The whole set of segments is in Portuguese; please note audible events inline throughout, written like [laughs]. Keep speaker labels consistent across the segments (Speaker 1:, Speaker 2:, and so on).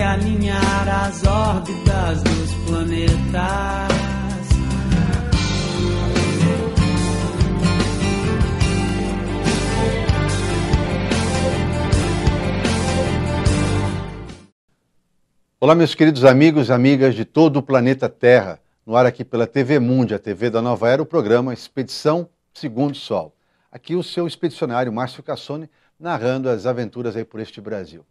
Speaker 1: realinhar as órbitas dos planetas. Olá, meus queridos amigos e amigas de todo o planeta Terra. No ar aqui pela TV Mundi, a TV da Nova Era, o programa Expedição Segundo Sol. Aqui o seu expedicionário Márcio Cassone narrando as aventuras aí por este Brasil.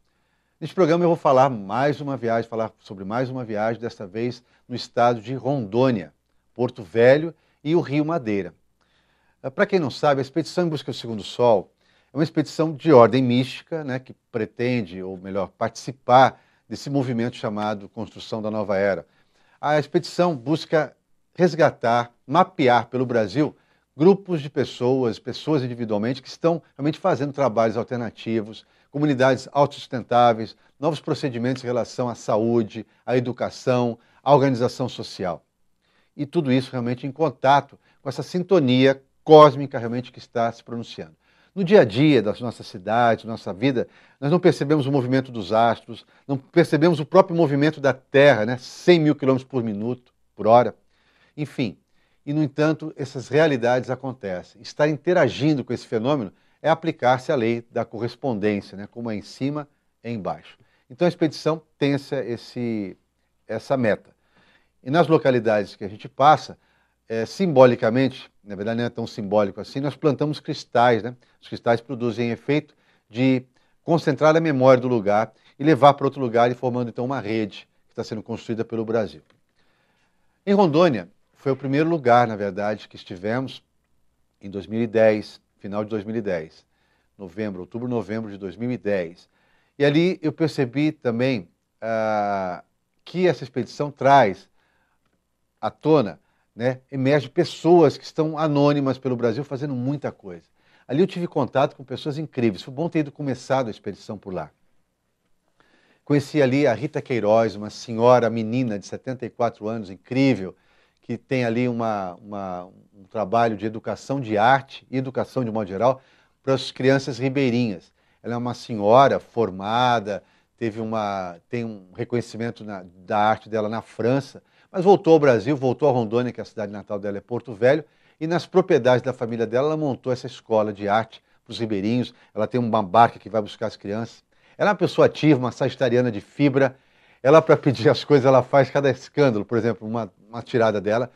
Speaker 1: Neste programa eu vou falar mais uma viagem, falar sobre mais uma viagem, desta vez no estado de Rondônia, Porto Velho e o Rio Madeira. Ah, Para quem não sabe, a expedição em busca do segundo sol é uma expedição de ordem mística, né, que pretende, ou melhor, participar desse movimento chamado Construção da Nova Era. A expedição busca resgatar, mapear pelo Brasil grupos de pessoas, pessoas individualmente que estão realmente fazendo trabalhos alternativos, comunidades autossustentáveis, novos procedimentos em relação à saúde, à educação, à organização social. E tudo isso realmente em contato com essa sintonia cósmica realmente que está se pronunciando. No dia a dia das nossas cidades, nossa vida, nós não percebemos o movimento dos astros, não percebemos o próprio movimento da Terra, né? 100 mil quilômetros por minuto, por hora. Enfim, e no entanto, essas realidades acontecem. Estar interagindo com esse fenômeno é aplicar-se a lei da correspondência, né, como é em cima é embaixo. Então a expedição tem essa, esse, essa meta. E nas localidades que a gente passa, é, simbolicamente, na verdade não é tão simbólico assim, nós plantamos cristais. Né? Os cristais produzem efeito de concentrar a memória do lugar e levar para outro lugar, e formando então uma rede que está sendo construída pelo Brasil. Em Rondônia, foi o primeiro lugar, na verdade, que estivemos em 2010, final de 2010, novembro, outubro, novembro de 2010. E ali eu percebi também ah, que essa expedição traz à tona, né, emerge pessoas que estão anônimas pelo Brasil fazendo muita coisa. Ali eu tive contato com pessoas incríveis. Foi bom ter ido começado a expedição por lá. Conheci ali a Rita Queiroz, uma senhora, menina de 74 anos, incrível, que tem ali uma, uma, um trabalho de educação de arte, educação de modo geral, para as crianças ribeirinhas. Ela é uma senhora formada, teve uma, tem um reconhecimento na, da arte dela na França, mas voltou ao Brasil, voltou a Rondônia, que é a cidade natal dela é Porto Velho, e nas propriedades da família dela, ela montou essa escola de arte para os ribeirinhos. Ela tem uma barca que vai buscar as crianças. Ela é uma pessoa ativa, uma sagitariana de fibra, ela, para pedir as coisas, ela faz cada escândalo. Por exemplo, uma, uma tirada dela,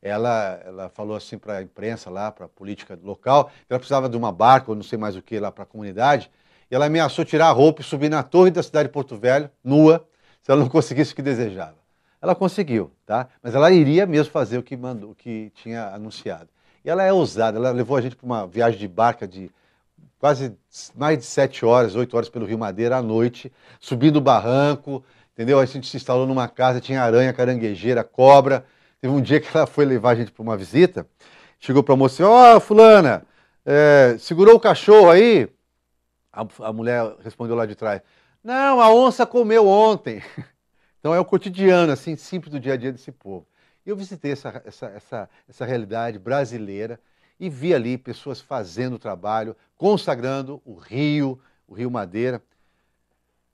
Speaker 1: ela, ela falou assim para a imprensa lá, para a política local, que ela precisava de uma barca ou não sei mais o que lá para a comunidade. E ela ameaçou tirar a roupa e subir na torre da cidade de Porto Velho, nua, se ela não [laughs] conseguisse o que desejava. Ela conseguiu, tá? Mas ela iria mesmo fazer o que mandou, o que tinha anunciado. E ela é ousada, ela levou a gente para uma viagem de barca de quase mais de sete horas, oito horas pelo Rio Madeira à noite, subindo o barranco, entendeu? A gente se instalou numa casa, tinha aranha, caranguejeira, cobra. Teve um dia que ela foi levar a gente para uma visita, chegou para a moça ó, oh, fulana, é, segurou o cachorro aí? A, a, mulher respondeu lá de trás, não, a onça comeu ontem. [laughs] Então é o cotidiano, assim, simples do dia a dia desse povo. Eu visitei essa, essa, essa, essa realidade brasileira e vi ali pessoas fazendo o trabalho, consagrando o rio, o rio Madeira.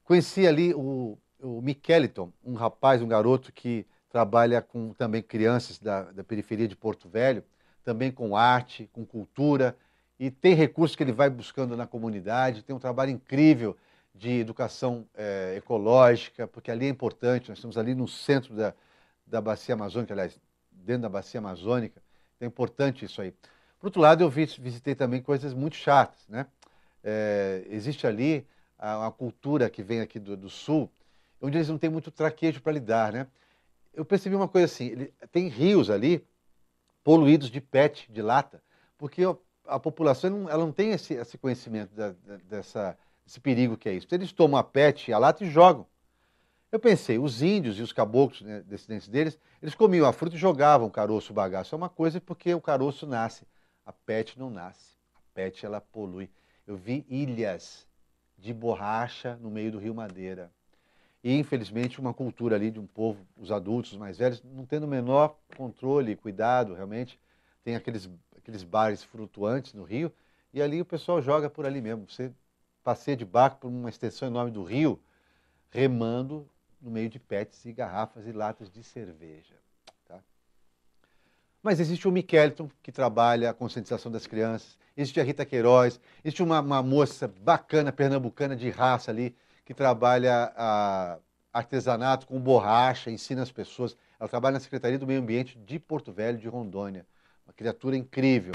Speaker 1: Conheci ali o o Micheliton, um rapaz, um garoto que trabalha com também crianças da, da periferia de Porto Velho, também com arte, com cultura, e tem recursos que ele vai buscando na comunidade, tem um trabalho incrível de educação é, ecológica, porque ali é importante, nós estamos ali no centro da, da Bacia Amazônica, aliás, dentro da Bacia Amazônica, então é importante isso aí. Por outro lado, eu visitei também coisas muito chatas, né? É, existe ali uma cultura que vem aqui do, do Sul, onde eles não têm muito traquejo para lidar, né? Eu percebi uma coisa assim, ele, tem rios ali poluídos de PET, de lata, porque a população não, ela não tem esse, esse conhecimento da, da, dessa, desse perigo que é isso. Então, eles tomam a PET, a lata e jogam. Eu pensei, os índios e os caboclos, né, descendentes deles, eles comiam a fruta e jogavam o caroço, o bagaço. É uma coisa porque o caroço nasce, a PET não nasce. A PET, ela polui. Eu vi ilhas de borracha no meio do Rio Madeira e infelizmente uma cultura ali de um povo, os adultos, os mais velhos, não tendo o menor controle e cuidado realmente. Tem aqueles, aqueles bares flutuantes no Rio e ali o pessoal joga por ali mesmo. Você passeia de barco por uma extensão enorme do Rio, remando no meio de pets e garrafas e latas de cerveja. Tá? Mas existe o Miquelton, que trabalha a conscientização das crianças, existe a Rita Queiroz, existe uma, uma moça bacana, pernambucana, de raça ali, que trabalha a, artesanato com borracha, ensina as pessoas. Ela trabalha na Secretaria do Meio Ambiente de Porto Velho, de Rondônia. Uma criatura incrível.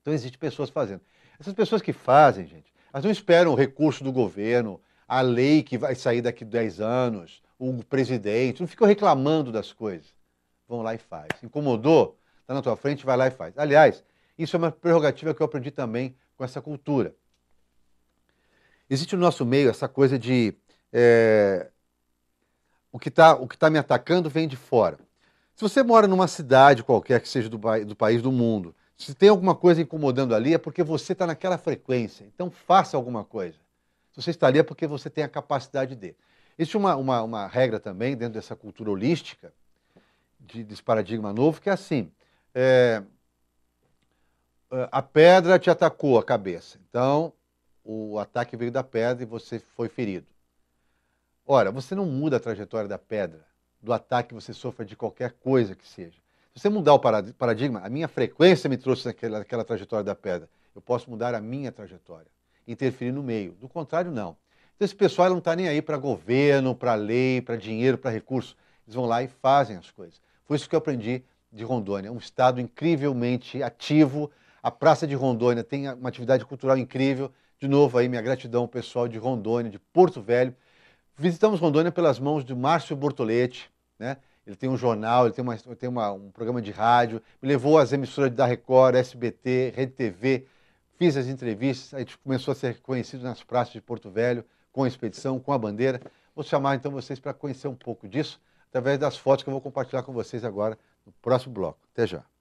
Speaker 1: Então, existem pessoas fazendo. Essas pessoas que fazem, gente, elas não esperam o recurso do governo, a lei que vai sair daqui 10 anos, o presidente, não ficam reclamando das coisas. Vão lá e faz. Incomodou? Está na tua frente, vai lá e faz. Aliás, isso é uma prerrogativa que eu aprendi também com essa cultura. Existe no nosso meio essa coisa de é, o que está tá me atacando vem de fora. Se você mora numa cidade qualquer que seja do, do país do mundo, se tem alguma coisa incomodando ali, é porque você está naquela frequência. Então faça alguma coisa. Se você está ali é porque você tem a capacidade de. Existe uma, uma, uma regra também dentro dessa cultura holística, de, desse paradigma novo, que é assim: é, a pedra te atacou a cabeça. Então o ataque veio da pedra e você foi ferido. Ora, você não muda a trajetória da pedra, do ataque que você sofre de qualquer coisa que seja. Se você mudar o paradigma, a minha frequência me trouxe naquela, naquela trajetória da pedra. Eu posso mudar a minha trajetória, interferir no meio. Do contrário, não. Então, esse pessoal não está nem aí para governo, para lei, para dinheiro, para recurso. Eles vão lá e fazem as coisas. Foi isso que eu aprendi de Rondônia. Um estado incrivelmente ativo. A Praça de Rondônia tem uma atividade cultural incrível. De novo aí minha gratidão ao pessoal de Rondônia, de Porto Velho. Visitamos Rondônia pelas mãos de Márcio Bortoletti, né? Ele tem um jornal, ele tem, uma, tem uma, um programa de rádio, me levou às emissoras da Record, SBT, Rede TV, fiz as entrevistas, a gente começou a ser conhecido nas praças de Porto Velho, com a expedição, com a bandeira. Vou chamar então vocês para conhecer um pouco disso através das fotos que eu vou compartilhar com vocês agora no próximo bloco. Até já.